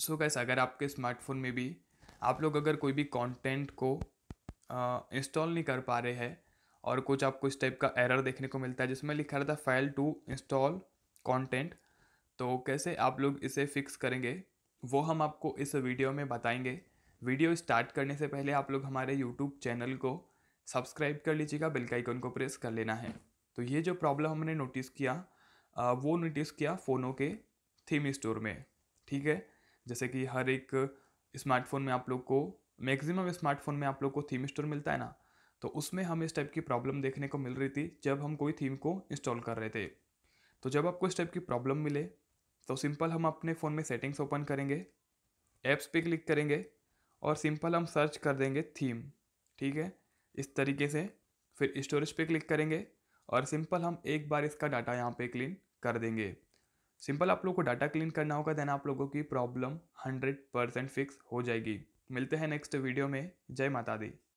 सो gas अगर आपके smartphone में भी आप लोग अगर कोई भी कंटेंट को इंस्टॉल नहीं कर पा रहे हैं और कुछ आपको इस टाइप का एरर देखने को मिलता है जिसमें लिखा रहता है फाइल टू इंस्टॉल कंटेंट तो कैसे आप लोग इसे फिक्स करेंगे वो हम आपको इस वीडियो में बताएंगे वीडियो स्टार्ट करने से पहले आप लोग हमारे यूट्यूब चैनल को सब्सक्राइब कर लीजिएगा बेल का आइकन को प्रेस कर लेना है तो ये जो प्रॉब्लम हमने नोटिस किया वो नोटिस किया फ़ोनों के थीम स्टोर में ठीक है जैसे कि हर एक स्मार्टफोन में आप लोग को मैक्सिमम स्मार्टफोन में आप लोग को थीम स्टोर मिलता है ना तो उसमें हम इस टाइप की प्रॉब्लम देखने को मिल रही थी जब हम कोई थीम को इंस्टॉल कर रहे थे तो जब आपको इस टाइप की प्रॉब्लम मिले तो सिंपल हम अपने फ़ोन में सेटिंग्स ओपन करेंगे ऐप्स पे क्लिक करेंगे और सिंपल हम सर्च कर देंगे थीम ठीक है इस तरीके से फिर स्टोरेज पे क्लिक करेंगे और सिंपल हम एक बार इसका डाटा यहाँ पे क्लीन कर देंगे सिंपल आप लोग को डाटा क्लीन करना होगा देन आप लोगों की प्रॉब्लम हंड्रेड परसेंट फिक्स हो जाएगी मिलते हैं नेक्स्ट वीडियो में जय माता दी